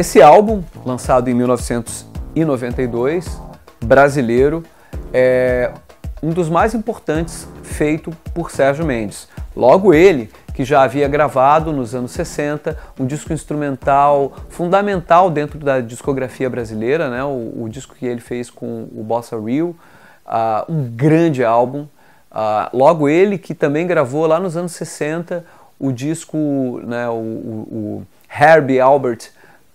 Esse álbum, lançado em 1992, brasileiro, é um dos mais importantes feito por Sérgio Mendes. Logo ele, que já havia gravado nos anos 60 um disco instrumental fundamental dentro da discografia brasileira, né? o, o disco que ele fez com o Bossa Real, uh, um grande álbum. Uh, logo ele, que também gravou lá nos anos 60 o disco, né, o, o, o Herbie Albert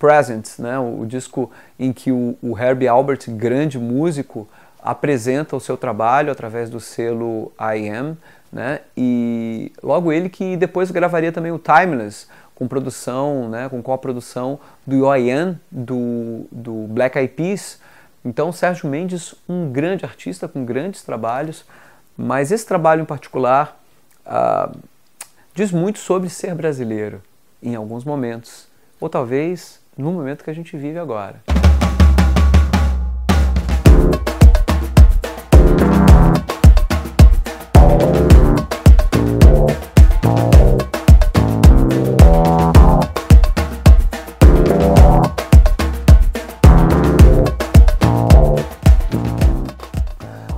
Presents, né? o disco em que o, o Herbie Albert, grande músico, apresenta o seu trabalho através do selo I Am, né? e logo ele que depois gravaria também o Timeless, com produção, né? com coprodução do Yoyan, do, do Black Eyed Peas. Então, Sérgio Mendes, um grande artista com grandes trabalhos, mas esse trabalho em particular ah, diz muito sobre ser brasileiro em alguns momentos, ou talvez no momento que a gente vive agora.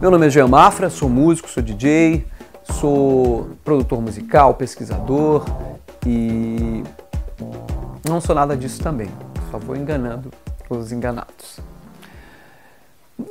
Meu nome é Jean Mafra, sou músico, sou DJ, sou produtor musical, pesquisador e não sou nada disso também. Só vou enganando os enganados.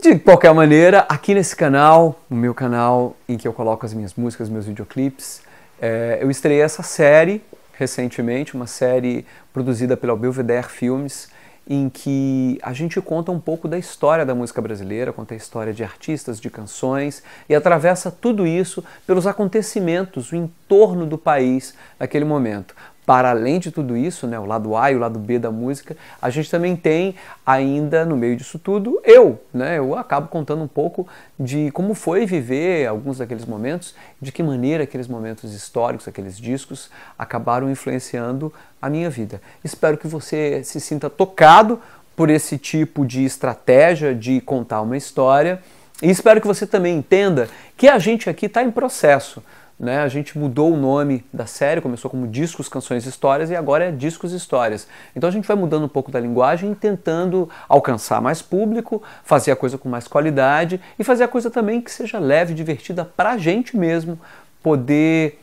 De qualquer maneira, aqui nesse canal, no meu canal em que eu coloco as minhas músicas, meus videoclipes, é, eu estrei essa série recentemente, uma série produzida pela Belvedere Filmes, em que a gente conta um pouco da história da música brasileira, conta a história de artistas, de canções e atravessa tudo isso pelos acontecimentos, o entorno do país naquele momento para além de tudo isso, né, o lado A e o lado B da música, a gente também tem ainda no meio disso tudo eu, né? Eu acabo contando um pouco de como foi viver alguns daqueles momentos, de que maneira aqueles momentos históricos, aqueles discos acabaram influenciando a minha vida. Espero que você se sinta tocado por esse tipo de estratégia de contar uma história e espero que você também entenda que a gente aqui está em processo né, a gente mudou o nome da série, começou como Discos, Canções e Histórias e agora é Discos e Histórias. Então a gente vai mudando um pouco da linguagem, tentando alcançar mais público, fazer a coisa com mais qualidade e fazer a coisa também que seja leve, divertida para a gente mesmo poder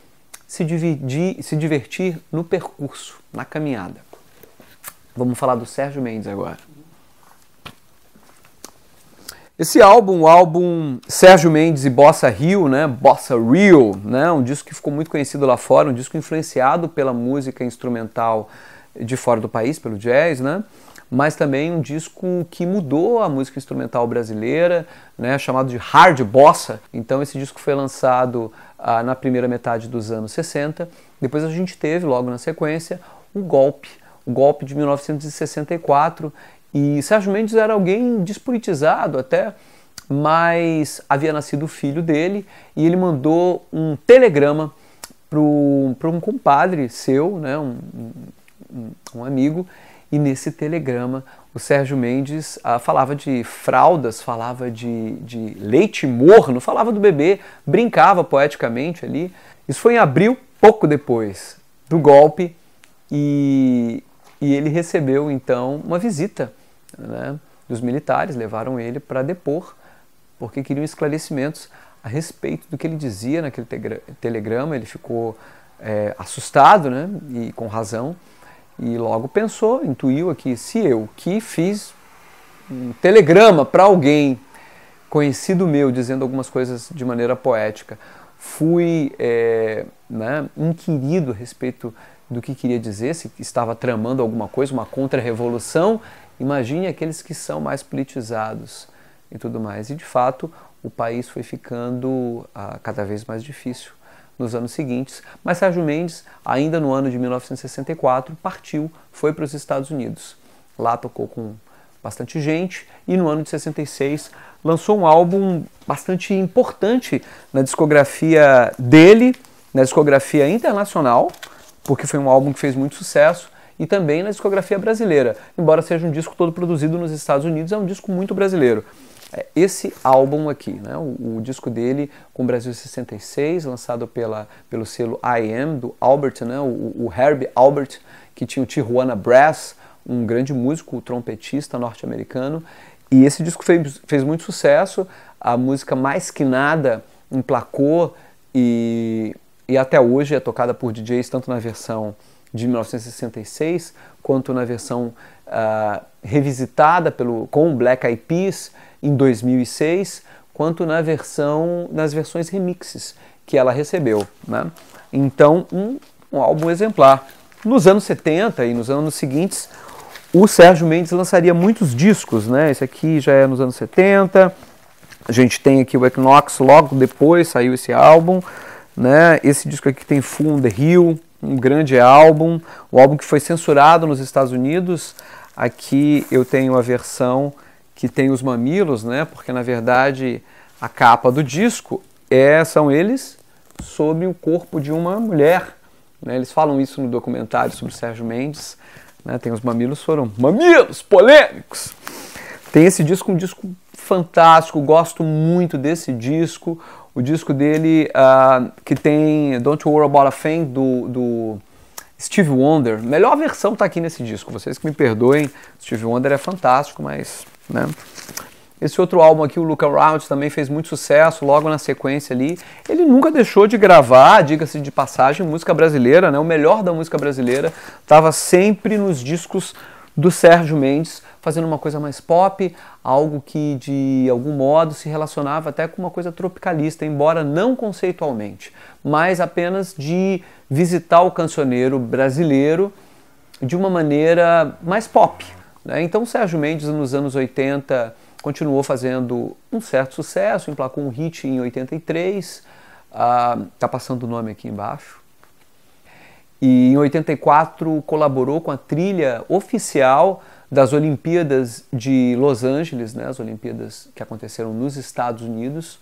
se, dividir, se divertir no percurso, na caminhada. Vamos falar do Sérgio Mendes agora. Esse álbum, o álbum Sérgio Mendes e Bossa Rio, né? Bossa Rio, né? Um disco que ficou muito conhecido lá fora, um disco influenciado pela música instrumental de fora do país, pelo jazz, né? Mas também um disco que mudou a música instrumental brasileira, né? Chamado de hard bossa. Então esse disco foi lançado ah, na primeira metade dos anos 60. Depois a gente teve, logo na sequência, o golpe, o golpe de 1964, e Sérgio Mendes era alguém despolitizado até, mas havia nascido o filho dele e ele mandou um telegrama para um compadre seu, né, um, um, um amigo, e nesse telegrama o Sérgio Mendes ah, falava de fraldas, falava de, de, leite morno, falava do bebê, brincava poeticamente ali. Isso foi em abril, pouco depois do golpe, e, e ele recebeu então uma visita né, dos militares, levaram ele para depor, porque queriam esclarecimentos a respeito do que ele dizia naquele telegrama. Ele ficou é, assustado, né, e com razão, e logo pensou, intuiu aqui: se eu que fiz um telegrama para alguém conhecido meu dizendo algumas coisas de maneira poética, fui é, né, inquirido a respeito do que queria dizer, se estava tramando alguma coisa, uma contra-revolução, Imagine aqueles que são mais politizados e tudo mais. E de fato, o país foi ficando ah, cada vez mais difícil nos anos seguintes, mas Sérgio Mendes, ainda no ano de 1964, partiu, foi para os Estados Unidos. Lá tocou com bastante gente e no ano de 66 lançou um álbum bastante importante na discografia dele, na discografia internacional, porque foi um álbum que fez muito sucesso, e também na discografia brasileira. Embora seja um disco todo produzido nos Estados Unidos, é um disco muito brasileiro. É, esse álbum aqui, né, o, o disco dele com o Brasil 66, lançado pela, pelo selo IM do Albert, né, o, o Herbie Albert, que tinha o Tijuana Brass, um grande músico, trompetista norte-americano. E esse disco fez, fez muito sucesso. A música Mais Que Nada emplacou e, e até hoje é tocada por DJs tanto na versão de 1966, quanto na versão uh, revisitada pelo, com Black Eyed Peas em 2006, quanto na versão, nas versões remixes que ela recebeu. Né? Então, um, um álbum exemplar. Nos anos 70 e nos anos seguintes, o Sérgio Mendes lançaria muitos discos, né? Esse aqui já é nos anos 70. A gente tem aqui o Equinox, logo depois saiu esse álbum, né? Esse disco aqui tem Full on the Hill, um grande álbum, o um álbum que foi censurado nos Estados Unidos. Aqui eu tenho a versão que tem os mamilos, né? Porque na verdade a capa do disco é são eles sobre o corpo de uma mulher. Né? Eles falam isso no documentário sobre Sérgio Mendes. Né? Tem os mamilos foram mamilos polêmicos. Tem esse disco, um disco fantástico, gosto muito desse disco o disco dele uh, que tem Don't Worry About a Thing do, do Steve Wonder. Melhor versão está aqui nesse disco. Vocês que me perdoem, Steve Wonder é fantástico, mas né? Esse outro álbum aqui, o Look Around, também fez muito sucesso logo na sequência ali. Ele nunca deixou de gravar, diga-se de passagem, música brasileira, né? O melhor da música brasileira estava sempre nos discos do Sérgio Mendes, fazendo uma coisa mais pop, algo que de algum modo se relacionava até com uma coisa tropicalista, embora não conceitualmente, mas apenas de visitar o cancioneiro brasileiro de uma maneira mais pop. Né? Então, Sérgio Mendes, nos anos 80, continuou fazendo um certo sucesso, emplacou um hit em 83, uh, ah, tá passando o nome aqui embaixo. E em 84 colaborou com a trilha oficial das Olimpíadas de Los Angeles, né, as Olimpíadas que aconteceram nos Estados Unidos.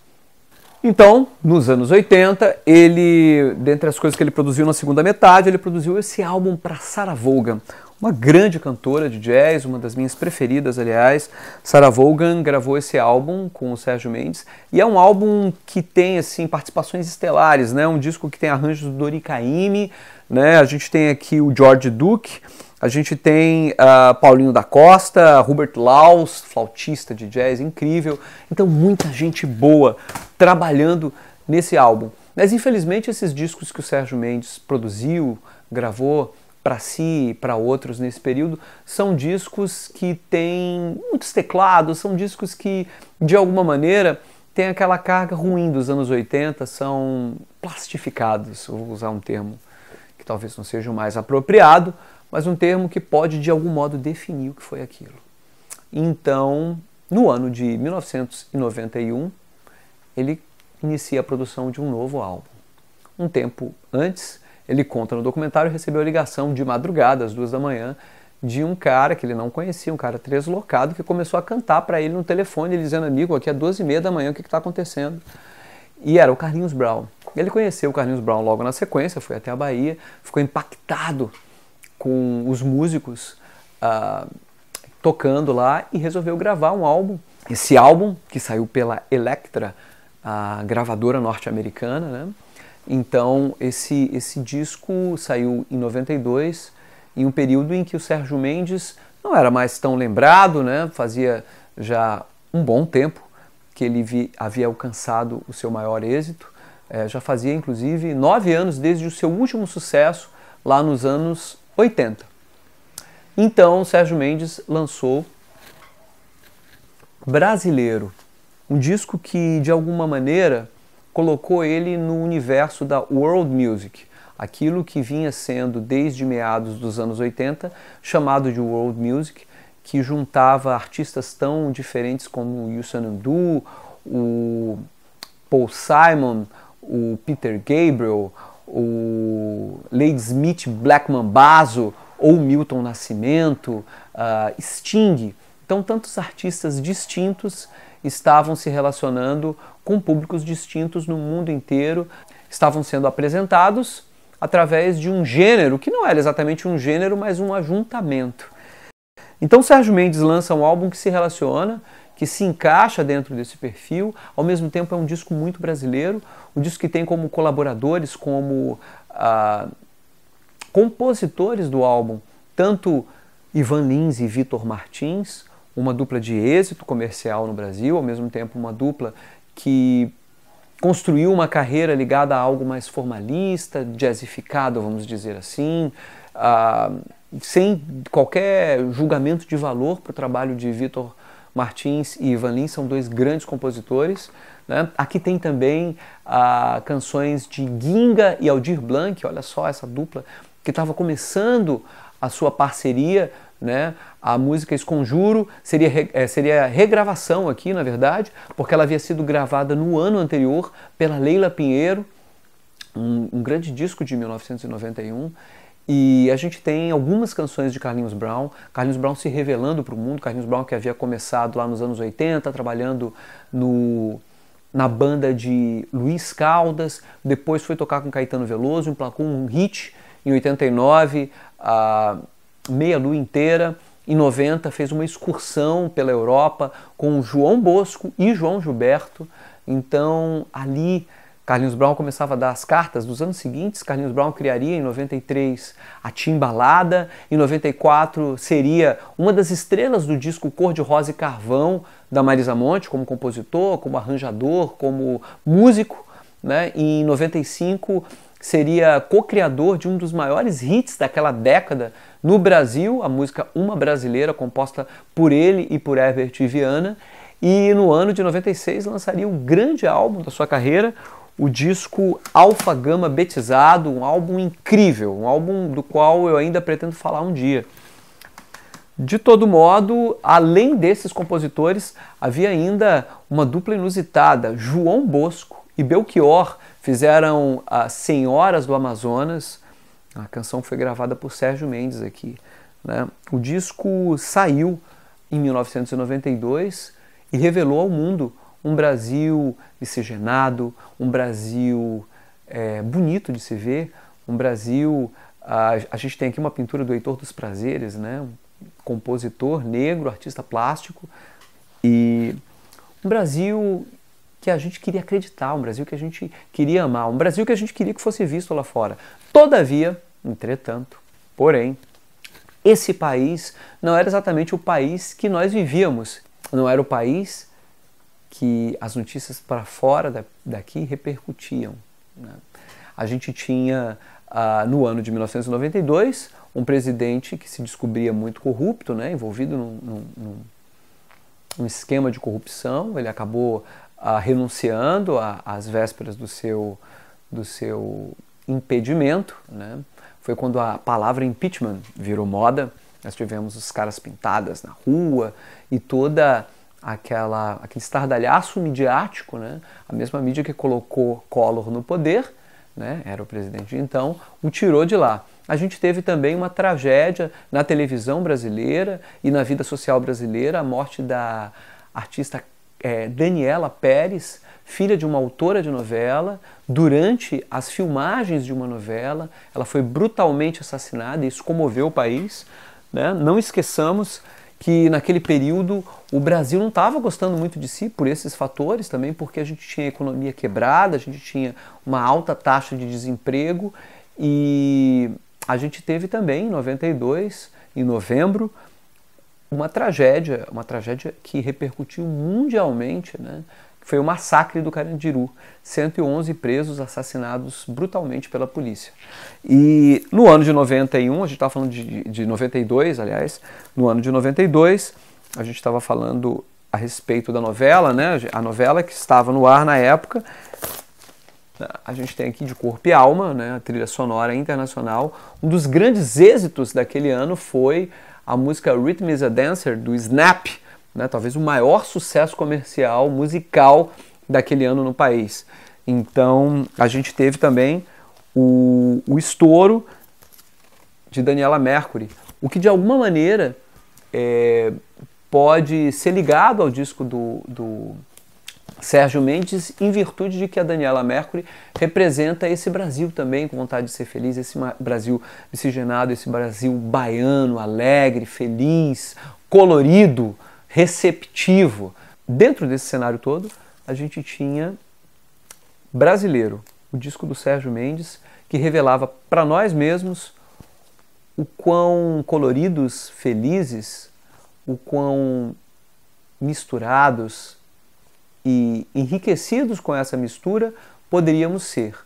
Então, nos anos 80, ele, dentre as coisas que ele produziu na segunda metade, ele produziu esse álbum para Sarah Vaughan, uma grande cantora de jazz, uma das minhas preferidas, aliás. Sarah Vaughan gravou esse álbum com o Sérgio Mendes e é um álbum que tem assim participações estelares, né? Um disco que tem arranjos do Dori Caymmi, né? A gente tem aqui o George Duke, a gente tem uh, Paulinho da Costa, Hubert Laus, flautista de jazz incrível. Então, muita gente boa trabalhando nesse álbum. Mas, infelizmente, esses discos que o Sérgio Mendes produziu, gravou para si e para outros nesse período, são discos que têm muitos teclados, são discos que, de alguma maneira, têm aquela carga ruim dos anos 80, são plastificados, vou usar um termo que talvez não seja o mais apropriado, mas um termo que pode de algum modo definir o que foi aquilo. Então, no ano de 1991, ele inicia a produção de um novo álbum. Um tempo antes, ele conta no documentário, recebeu a ligação de madrugada, às duas da manhã, de um cara que ele não conhecia, um cara deslocado que começou a cantar para ele no telefone, ele dizendo, amigo, aqui é duas e meia da manhã, o que está acontecendo? E era o Carlinhos Brown. Ele conheceu o Carlinhos Brown logo na sequência, foi até a Bahia, ficou impactado com os músicos uh, tocando lá e resolveu gravar um álbum. Esse álbum, que saiu pela Elektra, a gravadora norte-americana, né? Então, esse, esse disco saiu em 92, em um período em que o Sérgio Mendes não era mais tão lembrado, né? Fazia já um bom tempo que ele vi, havia alcançado o seu maior êxito. É, já fazia, inclusive, nove anos desde o seu último sucesso, lá nos anos 80. Então, Sérgio Mendes lançou Brasileiro, um disco que de alguma maneira colocou ele no universo da world music, aquilo que vinha sendo desde meados dos anos 80 chamado de world music, que juntava artistas tão diferentes como o Yusanandu, o Paul Simon, o Peter Gabriel, o smith Blackman Basso ou Milton Nascimento, uh, Sting. Então, tantos artistas distintos estavam se relacionando com públicos distintos no mundo inteiro, estavam sendo apresentados através de um gênero, que não era exatamente um gênero, mas um ajuntamento. Então, Sérgio Mendes lança um álbum que se relaciona que se encaixa dentro desse perfil, ao mesmo tempo é um disco muito brasileiro, um disco que tem como colaboradores, como ah, compositores do álbum, tanto Ivan Lins e Vitor Martins, uma dupla de êxito comercial no Brasil, ao mesmo tempo uma dupla que construiu uma carreira ligada a algo mais formalista, jazzificado, vamos dizer assim, ah, sem qualquer julgamento de valor para o trabalho de Vitor Martins e Ivan Lins são dois grandes compositores. Né? Aqui tem também ah, canções de Ginga e Aldir Blanc, olha só essa dupla que estava começando a sua parceria, né? A música Esconjuro seria, é, seria regravação aqui, na verdade, porque ela havia sido gravada no ano anterior pela Leila Pinheiro, um, um grande disco de 1991. E a gente tem algumas canções de Carlinhos Brown, Carlinhos Brown se revelando para o mundo, Carlinhos Brown que havia começado lá nos anos 80, trabalhando no na banda de Luiz Caldas, depois foi tocar com Caetano Veloso, emplacou um hit em 89, a meia lua inteira, em 90 fez uma excursão pela Europa com João Bosco e João Gilberto. Então, ali Carlinhos Brown começava a dar as cartas dos anos seguintes. Carlinhos Brown criaria em 93 a Timbalada, em 94 seria uma das estrelas do disco Cor de Rosa e Carvão da Marisa Monte, como compositor, como arranjador, como músico. Né? E em 95 seria co-criador de um dos maiores hits daquela década no Brasil, a música Uma Brasileira, composta por ele e por Herbert Viana. E no ano de 96 lançaria o grande álbum da sua carreira, o disco Alfa Gama Betizado, um álbum incrível, um álbum do qual eu ainda pretendo falar um dia. De todo modo, além desses compositores, havia ainda uma dupla inusitada. João Bosco e Belchior fizeram a Senhoras do Amazonas. A canção foi gravada por Sérgio Mendes aqui. Né? O disco saiu em 1992 e revelou ao mundo um Brasil miscigenado, um Brasil é, bonito de se ver, um Brasil. A, a, gente tem aqui uma pintura do Heitor dos Prazeres, né? um compositor negro, artista plástico, e um Brasil que a gente queria acreditar, um Brasil que a gente queria amar, um Brasil que a gente queria que fosse visto lá fora. Todavia, entretanto, porém, esse país não era exatamente o país que nós vivíamos, não era o país que as notícias para fora da, daqui repercutiam. Né? A gente tinha, ah, no ano de 1992, um presidente que se descobria muito corrupto, né, envolvido num, num, num, num esquema de corrupção. Ele acabou ah, renunciando às vésperas do seu, do seu impedimento. Né? Foi quando a palavra impeachment virou moda. Nós tivemos os caras pintadas na rua e toda aquela, aquele estardalhaço midiático, né? a mesma mídia que colocou Collor no poder, né? era o presidente então, o tirou de lá. A gente teve também uma tragédia na televisão brasileira e na vida social brasileira, a morte da artista é, Daniela Pérez, filha de uma autora de novela, durante as filmagens de uma novela, ela foi brutalmente assassinada, e isso comoveu o país. Né? Não esqueçamos que naquele período o Brasil não estava gostando muito de si por esses fatores também, porque a gente tinha a economia quebrada, a gente tinha uma alta taxa de desemprego e a gente teve também em 92, em novembro, uma tragédia, uma tragédia que repercutiu mundialmente, né? foi o massacre do Carandiru, 111 presos assassinados brutalmente pela polícia. E no ano de 91, a gente estava falando de, de 92, aliás, no ano de 92, a gente estava falando a respeito da novela, né? A novela que estava no ar na época. A gente tem aqui de Corpo e Alma, né? A trilha sonora internacional. Um dos grandes êxitos daquele ano foi a música Rhythm is a Dancer do Snap né? talvez o maior sucesso comercial, musical daquele ano no país. Então a gente teve também o, o estouro de Daniela Mercury, o que de alguma maneira é, pode ser ligado ao disco do, do Sérgio Mendes, em virtude de que a Daniela Mercury representa esse Brasil também, com vontade de ser feliz, esse Brasil miscigenado, esse Brasil baiano, alegre, feliz, colorido, receptivo. Dentro desse cenário todo, a gente tinha Brasileiro, o disco do Sérgio Mendes, que revelava para nós mesmos o quão coloridos, felizes, o quão misturados e enriquecidos com essa mistura poderíamos ser.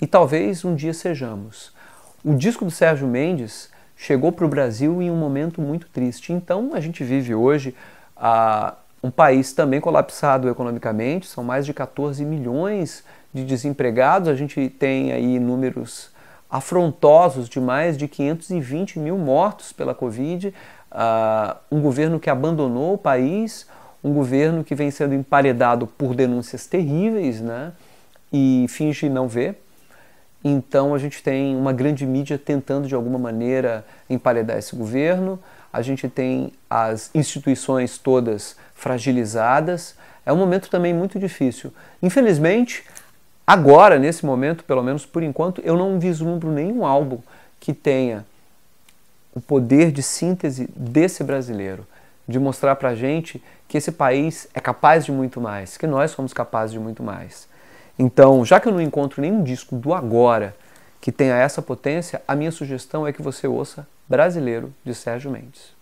E talvez um dia sejamos. O disco do Sérgio Mendes chegou para o Brasil em um momento muito triste. Então, a gente vive hoje ah, um país também colapsado economicamente, são mais de 14 milhões de desempregados, a gente tem aí números afrontosos de mais de 520 mil mortos pela Covid, ah, um governo que abandonou o país, um governo que vem sendo emparedado por denúncias terríveis né, e finge não ver. Então a gente tem uma grande mídia tentando de alguma maneira emparedar esse governo, a gente tem as instituições todas fragilizadas. É um momento também muito difícil. Infelizmente, agora, nesse momento, pelo menos por enquanto, eu não vislumbro nenhum álbum que tenha o poder de síntese desse brasileiro, de mostrar pra gente que esse país é capaz de muito mais, que nós somos capazes de muito mais. Então, já que eu não encontro nenhum disco do agora que tenha essa potência, a minha sugestão é que você ouça Brasileiro de Sérgio Mendes.